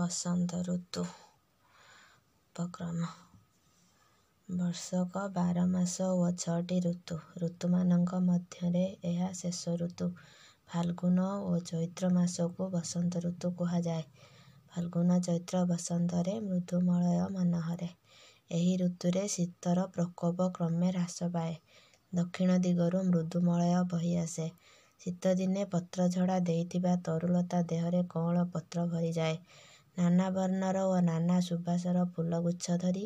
ବସନ୍ତ ଋତୁ ଉପକ୍ରମ ବର୍ଷକ ବାର ମାସ ଓ ଛଅଟି ଋତୁ ଋତୁମାନଙ୍କ ମଧ୍ୟରେ ଏହା ଶେଷ ଋତୁ ଫାଲଗୁନ ଓ ଚୈତ୍ର ମାସକୁ ବସନ୍ତ ଋତୁ କୁହାଯାଏ ଫାଲଗୁନ ଚୈତ୍ର ବସନ୍ତରେ ମୃଦୁମଳୟ ମନୋହରେ ଏହି ଋତୁରେ ଶୀତର ପ୍ରକୋପ କ୍ରମେ ହ୍ରାସ ପାଏ ଦକ୍ଷିଣ ଦିଗରୁ ମୃଦୁମଳୟ ବହି ଆସେ ଶୀତଦିନେ ପତ୍ର ଝଡ଼ା ଦେଇଥିବା ତରୁଲତା ଦେହରେ କଅଁଳ ପତ୍ର ଭରିଯାଏ ନାନା ବର୍ଣ୍ଣର ଓ ନାନା ସୁବାସର ଫୁଲ ଗୁଚ୍ଛ ଧରି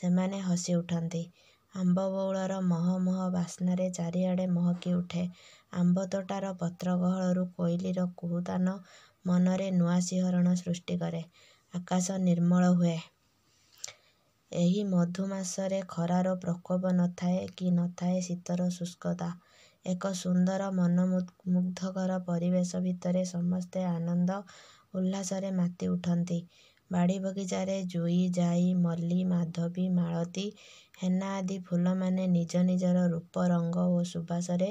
ସେମାନେ ହସି ଉଠନ୍ତି ଆମ୍ବ ବଉଳର ମହ ମହ ବାସ୍ନାରେ ଚାରିଆଡ଼େ ମହକି ଉଠେ ଆମ୍ବ ତୋଟାର ପତ୍ର ଗହଳରୁ କୋଇଲିର କୁହୁତାନ ମନରେ ନୂଆ ଶିହରଣ ସୃଷ୍ଟି କରେ ଆକାଶ ନିର୍ମଳ ହୁଏ ଏହି ମଧୁ ମାସରେ ଖରାର ପ୍ରକୋପ ନଥାଏ କି ନଥାଏ ଶୀତର ଶୁଷ୍କତା ଏକ ସୁନ୍ଦର ମନ ମୁଗ୍ଧକର ପରିବେଶ ଭିତରେ ସମସ୍ତେ ଆନନ୍ଦ ଉଲ୍ଲାସରେ ମାତି ଉଠନ୍ତି ବାଡ଼ି ବଗିଚାରେ ଜୁଇ ଜାଇ ମଲ୍ଲି ମାଧବୀ ମାଳତୀ ହେନା ଆଦି ଫୁଲମାନେ ନିଜ ନିଜର ରୂପ ରଙ୍ଗ ଓ ସୁବାସରେ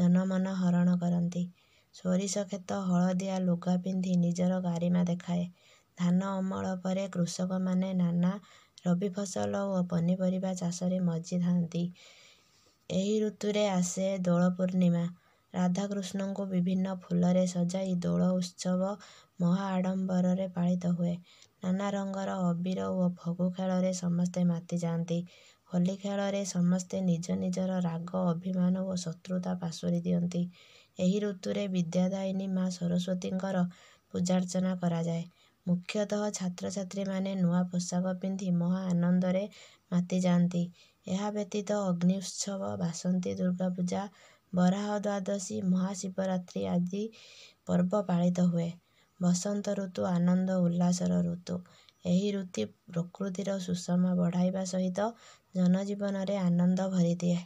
ଜନମନ ହରଣ କରନ୍ତି ସୋରିଷ କ୍ଷେତ ହଳଦିଆ ଲୁଗା ପିନ୍ଧି ନିଜର ଗାରିମା ଦେଖାଏ ଧାନ ଅମଳ ପରେ କୃଷକମାନେ ନାନା ରବି ଫସଲ ଓ ପନିପରିବା ଚାଷରେ ମଜିଥାନ୍ତି ଏହି ଋତୁରେ ଆସେ ଦୋଳ ପୂର୍ଣ୍ଣିମା ରାଧାକୃଷ୍ଣଙ୍କୁ ବିଭିନ୍ନ ଫୁଲରେ ସଜାଇ ଦୋଳ ଉତ୍ସବ ମହା ଆଡ଼ମ୍ବରରେ ପାଳିତ ହୁଏ ନାନା ରଙ୍ଗର ଅବିର ଓ ଫଗୁ ଖେଳରେ ସମସ୍ତେ ମାତି ଯାଆନ୍ତି ହୋଲି ଖେଳରେ ସମସ୍ତେ ନିଜ ନିଜର ରାଗ ଅଭିମାନ ଓ ଶତ୍ରୁତା ପାଶୁରି ଦିଅନ୍ତି ଏହି ଋତୁରେ ବିଦ୍ୟାଦାୟିନୀ ମା ସରସ୍ୱତୀଙ୍କର ପୂଜାର୍ଚ୍ଚନା କରାଯାଏ ମୁଖ୍ୟତଃ ଛାତ୍ରଛାତ୍ରୀମାନେ ନୂଆ ପୋଷାକ ପିନ୍ଧି ମହା ଆନନ୍ଦରେ ମାତି ଯାଆନ୍ତି ଏହା ବ୍ୟତୀତ ଅଗ୍ନି ଉତ୍ସବ ବାସନ୍ତୀ ଦୁର୍ଗା ପୂଜା ବରାହ ଦ୍ୱାଦଶୀ ମହାଶିବରାତ୍ରି ଆଦି ପର୍ବ ପାଳିତ ହୁଏ ବସନ୍ତ ଋତୁ ଆନନ୍ଦ ଉଲ୍ଲାସର ଋତୁ ଏହି ଋତୁ ପ୍ରକୃତିର ସୁଷମା ବଢ଼ାଇବା ସହିତ ଜନଜୀବନରେ ଆନନ୍ଦ ଭରିଦିଏ